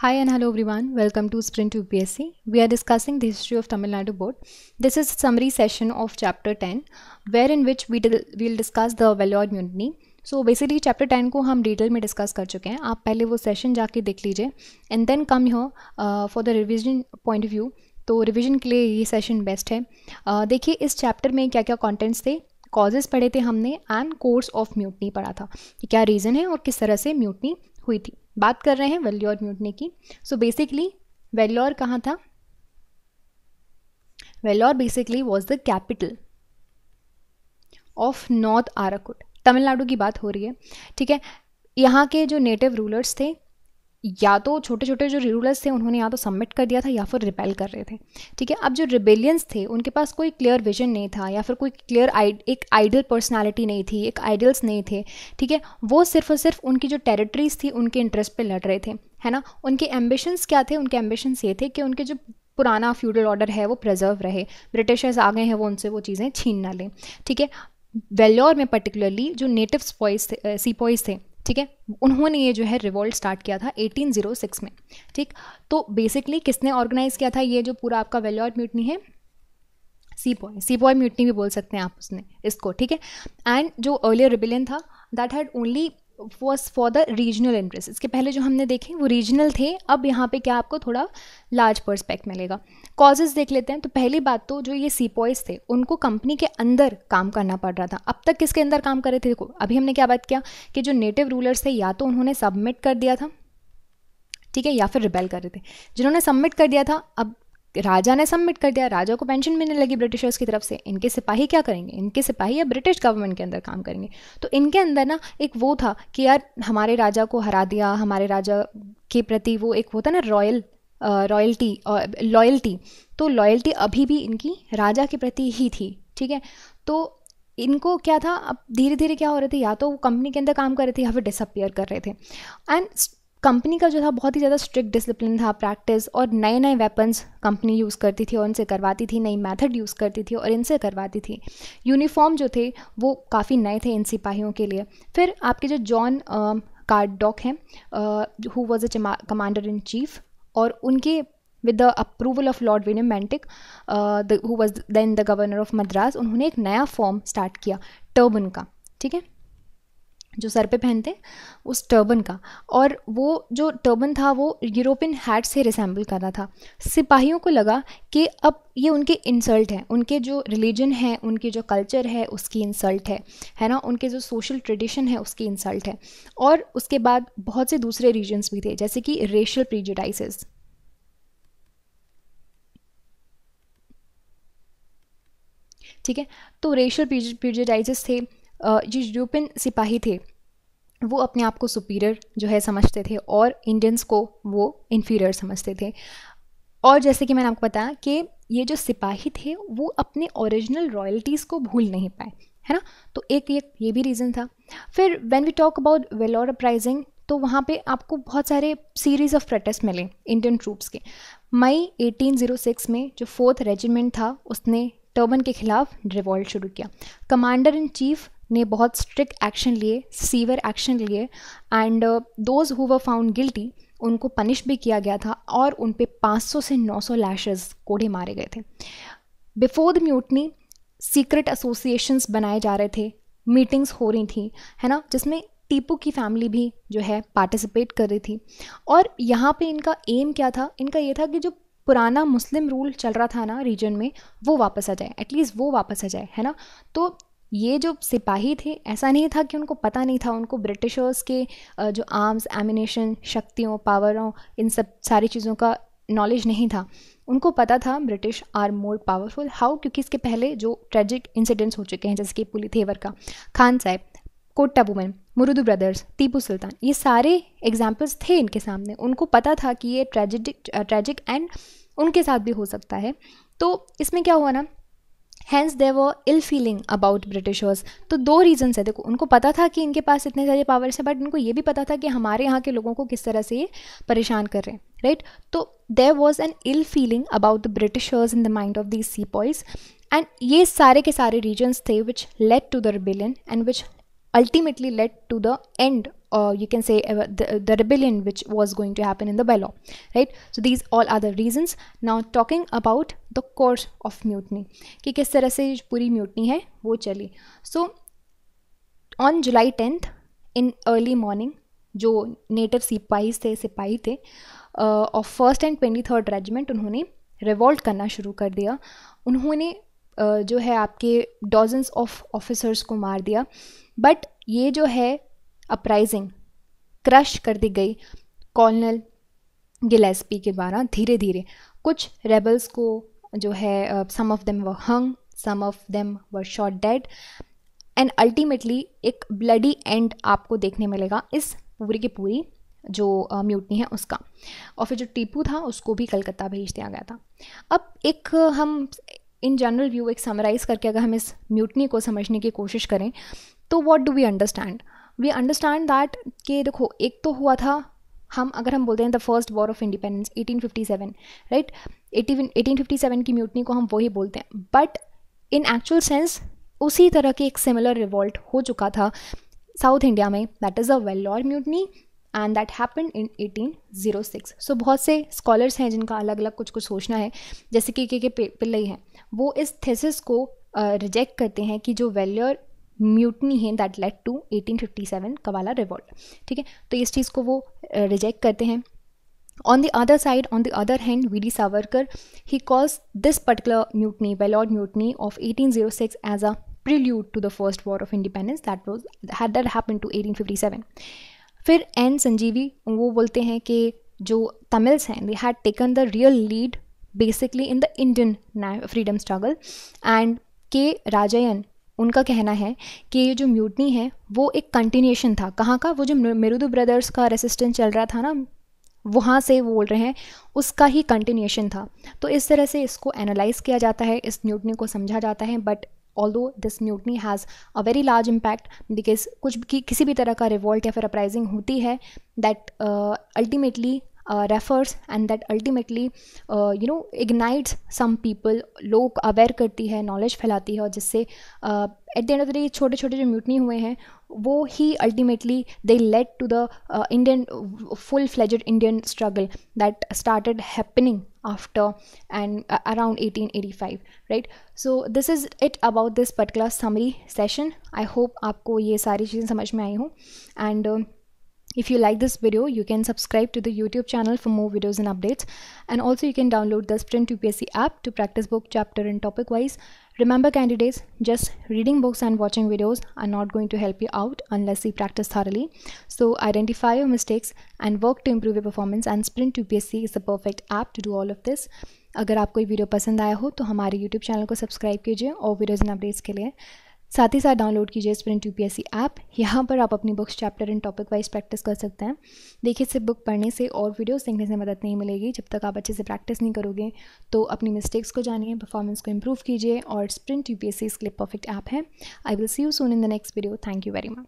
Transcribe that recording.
Hi and hello everyone. Welcome to Sprint UPSC. We are discussing the history of Tamil Nadu Board. This is a summary session of chapter 10 where in which we will discuss the Vellore mutiny. So basically chapter ten को हम detail में discuss कर चुके हैं आप पहले वो session जाके देख लीजिए then come here uh, for the revision point of view. तो रिविजन के लिए ये सेशन बेस्ट है uh, देखिए इस चैप्टर में क्या क्या कंटेंट्स थे कॉजेज़ पढ़े थे हमने एंड कोर्स ऑफ म्यूटनी पढ़ा था क्या रीज़न है और किस तरह से म्यूटनी हुई थी बात कर रहे हैं वेल्योर म्यूटनी की सो बेसिकली वेल्लोर कहाँ था Vellore basically was the capital of North Arcot Tamil Nadu की बात हो रही है ठीक है यहाँ के जो नेटिव रूलर्स थे या तो छोटे छोटे जो रूलर्स थे उन्होंने या तो सबमिट कर दिया था या फिर रिपेल कर रहे थे ठीक है अब जो रिबेलियंस थे उनके पास कोई क्लियर विजन नहीं था या फिर कोई क्लियर एक आइडियल पर्सनालिटी नहीं थी एक आइडियल्स नहीं थे ठीक है वो सिर्फ और सिर्फ उनकी जो टेरिटरीज थी उनके इंटरेस्ट पर लड़ रहे थे है ना उनके एम्बिशंस क्या थे उनके एम्बिशंस ये थे कि उनके जो पुराना फ्यूडल ऑर्डर है वो प्रिजर्व रहे ब्रिटिशर्स आ गए हैं वो उनसे वो चीज़ें छीन ना लें ठीक है वेल्योर में पर्टिकुलरली जो नेटिव स्पॉइस थे सी थे ठीक है उन्होंने ये जो है रिवॉल्ट स्टार्ट किया था 1806 में ठीक तो बेसिकली किसने ऑर्गेनाइज किया था ये जो पूरा आपका वेल्योट म्यूटनी है sepoy sepoy mutiny भी बोल सकते हैं आप उसने इसको ठीक है एंड जो अर्लियर रिबिलियन था that had only was for the regional interest इसके पहले जो हमने देखे वो रीजनल थे अब यहाँ पे क्या आपको थोड़ा लार्ज परस्पेक्ट मिलेगा कॉजेज़ देख लेते हैं तो पहली बात तो जो ये सीपॉइज थे उनको कंपनी के अंदर काम करना पड़ रहा था अब तक किसके अंदर काम कर रहे थे देखो अभी हमने क्या बात किया कि जो नेटिव रूलर्स थे या तो उन्होंने सबमिट कर दिया था ठीक है या फिर रिबेल कर रहे थे जिन्होंने सबमिट कर दिया था अब राजा ने सबमिट कर दिया राजा को पेंशन मिलने लगी ब्रिटिशर्स की तरफ से इनके सिपाही क्या करेंगे इनके सिपाही या ब्रिटिश गवर्नमेंट के अंदर काम करेंगे तो इनके अंदर ना एक वो था कि यार हमारे राजा को हरा दिया हमारे राजा के प्रति वो एक होता ना रॉयल रॉयल्टी लॉयल्टी तो लॉयल्टी अभी भी इनकी राजा के प्रति ही थी ठीक है तो इनको क्या था अब धीरे धीरे क्या हो रहे थे या तो वो कंपनी के अंदर काम कर रहे थे या फिर डिसअपियर कर रहे थे एंड कंपनी का जो था बहुत ही ज़्यादा स्ट्रिक्ट डिसिप्लिन था प्रैक्टिस और नए नए वेपन्स कंपनी यूज़ करती थी और इनसे करवाती थी नई मेथड यूज़ करती थी और इनसे करवाती थी यूनिफॉर्म जो थे वो काफ़ी नए थे इन सिपाहियों के लिए फिर आपके जो जॉन कार्डॉक हैं who was a commander in chief और उनके with the approval of Lord William Bentinck who was then the governor of Madras उन्होंने एक नया फॉर्म स्टार्ट किया टर्बन का ठीक है जो सर पे पहनते हैं उस टर्बन का और वो जो टर्बन था वो यूरोपियन हैट से रिसेंबल कर रहा था सिपाहियों को लगा कि अब ये उनके इंसल्ट है उनके जो रिलीजन है उनके जो कल्चर है उसकी इंसल्ट है है ना उनके जो सोशल ट्रेडिशन है उसकी इंसल्ट है और उसके बाद बहुत से दूसरे रीजन्स भी थे जैसे कि रेशल प्रीजुडाइसेस ठीक है तो रेशल प्रीजुडाइजेस थे जो यूरोपियन सिपाही थे वो अपने आप को सुपीरियर जो है समझते थे और इंडियंस को वो इन्फीरियर समझते थे और जैसे कि मैंने आपको बताया कि ये जो सिपाही थे वो अपने ओरिजिनल रॉयल्टीज़ को भूल नहीं पाए है ना तो एक ये ये भी रीज़न था फिर when we talk about Vellore uprising तो वहाँ पे आपको बहुत सारे सीरीज़ ऑफ प्रोटेस्ट मिले इंडियन ट्रूप्स के मई 1806 में जो फोर्थ रेजिमेंट था उसने टर्बन के खिलाफ रिवॉल्ट शुरू किया कमांडर इन चीफ ने बहुत स्ट्रिक्ट एक्शन लिए सीवर एक्शन लिए and those who were found guilty उनको पनिश भी किया गया था और उन पर पाँच से 900 लैशेज कोड़े मारे गए थे before the mutiny secret associations बनाए जा रहे थे मीटिंग्स हो रही थी है ना जिसमें टीपू की फैमिली भी जो है पार्टिसिपेट कर रही थी और यहाँ पे इनका एम क्या था इनका ये था कि जो पुराना मुस्लिम रूल चल रहा था ना रीजन में वो वापस आ जाए एटलीस्ट वो वापस आ जाए है ना तो ये जो सिपाही थे ऐसा नहीं था कि उनको पता नहीं था उनको ब्रिटिशर्स के जो आर्म्स एमिनेशन शक्तियों पावरों इन सब सारी चीज़ों का नॉलेज नहीं था उनको पता था British are more powerful how क्योंकि इसके पहले जो ट्रेजिक इंसिडेंट्स हो चुके हैं जैसे कि पुली थेवर का खान साहब कोटा बुमन मुरुदू ब्रदर्स टीपू सुल्तान ये सारे एग्जाम्पल्स थे इनके सामने उनको पता था कि ये ट्रेजिक ट्रेजिक एंड उनके साथ भी हो सकता है तो इसमें क्या हुआ ना हैंस दे वो इल फीलिंग अबाउट ब्रिटिशर्स तो दो रीजन्स है देखो उनको पता था कि इनके पास इतने सारे पावर्स हैं बट उनको ये भी पता था कि हमारे यहाँ के लोगों को किस तरह से ये परेशान कर रहे हैं राइट तो there was an ill feeling about the Britishers in the mind of these sepoys and ये सारे के सारे रीजन्स थे which led to the rebellion and which ultimately led to the end uh, you can say uh, the, the rebellion which was going to happen in the bylaw right so these all are the reasons now talking about the course of mutiny ki kis tarah se puri mutiny hai wo chali so on July 10th in early morning जो native सिपाही थे सिपाही थे और first and twenty third regiment उन्होंने revolt करना शुरू कर दिया उन्होंने uh, जो है आपके डॉजन्स ऑफ ऑफिसर्स को मार दिया बट ये जो है अपराइजिंग क्रश कर दी गई कॉर्नल गिलेस्पी के द्वारा धीरे धीरे कुछ रेबल्स को जो है some of them were hung some of them were shot dead and ultimately एक ब्लडी एंड आपको देखने मिलेगा इस पूरी की पूरी जो म्यूटनी है उसका और फिर जो टीपू था उसको भी कलकत्ता भेज दिया गया था अब एक हम इन जनरल व्यू एक समराइज़ करके अगर हम इस म्यूटनी को समझने की कोशिश करें तो what do we understand we understand that कि देखो एक तो हुआ था हम अगर हम बोलते हैं the first war of independence 1857 right right? 1857 की म्यूटनी को हम वही बोलते हैं बट इन एक्चुअल सेंस उसी तरह के एक सिमिलर रिवॉल्ट हो चुका था साउथ इंडिया में दैट इज़ अ लॉर mutiny and that happen in 1806 so बहुत से स्कॉलर्स हैं जिनका अलग अलग कुछ कुछ सोचना है जैसे कि के के पिल्लई हैं वो इस थेसिस को रिजेक्ट uh, करते हैं कि जो वेल्योर म्यूटनी है दैट लेट टू 1857 कवाला रिवॉल्ट ठीक है तो इस चीज़ को वो रिजेक्ट करते हैं on the other side on the other hand V D Savarkar ही calls this particular mutiny Vellore mutiny of eighteen zero six as a prelude to the first war of independence that was had that happen to eighteen फिर N Sanjeevi वो बोलते हैं कि जो तमिल्स हैं they had taken the real lead basically in the Indian freedom struggle and K Rajayyan उनका कहना है कि ये जो म्यूटनी है वो एक कंटिन्यूशन था कहाँ का वो जो मेरुदू ब्रदर्स का रेसिस्टेंस चल रहा था ना वहाँ से वो बोल रहे हैं उसका ही कंटिन्यूशन था तो इस तरह से इसको एनालाइज किया जाता है इस न्यूटनी को समझा जाता है but although this mutiny has a very large impact because कुछ कि, किसी भी तरह का रिवॉल्ट या फिर अपराइजिंग होती है that ultimately uh, uh, refers and that ultimately uh, you know ignites some people लोग अवेयर करती है नॉलेज फैलाती है और जिससे at the end of the day छोटे छोटे जो म्यूटनी हुए हैं वो ही ultimately they led to the Indian full fledged Indian struggle that started happening after and uh, around 1885 right so this is it about this particular summary session i hope aapko ye sari cheezein samajh mein aayi ho and uh, If you like this video, you can subscribe to the YouTube channel for more videos and updates. And also you can download the Sprint UPSC app to practice book chapter and topic wise. Remember candidates, just reading books and watching videos are not going to help you out unless you practice thoroughly. So identify your mistakes and work to improve your performance and Sprint UPSC is the perfect app to do all of this. अगर आपको ये video पसंद आया हो तो हमारे YouTube channel को subscribe कीजिए और वीडियोज़ एंड अपडेट्स के लिए साथ ही साथ डाउनलोड कीजिए स्प्रिंट यू पी ऐप यहाँ पर आप अपनी books chapter and topic wise practice कर सकते हैं देखिए सिर्फ बुक पढ़ने से और वीडियोस देखने से मदद नहीं मिलेगी जब तक आप अच्छे से प्रैक्टिस नहीं करोगे तो अपनी मिस्टेक्स को जानिए परफॉर्मेंस को इम्प्रूव कीजिए और स्प्रिंट यूपीएससी इसके लिए परफेक्ट ऐप है I will see you soon in the next video thank you very much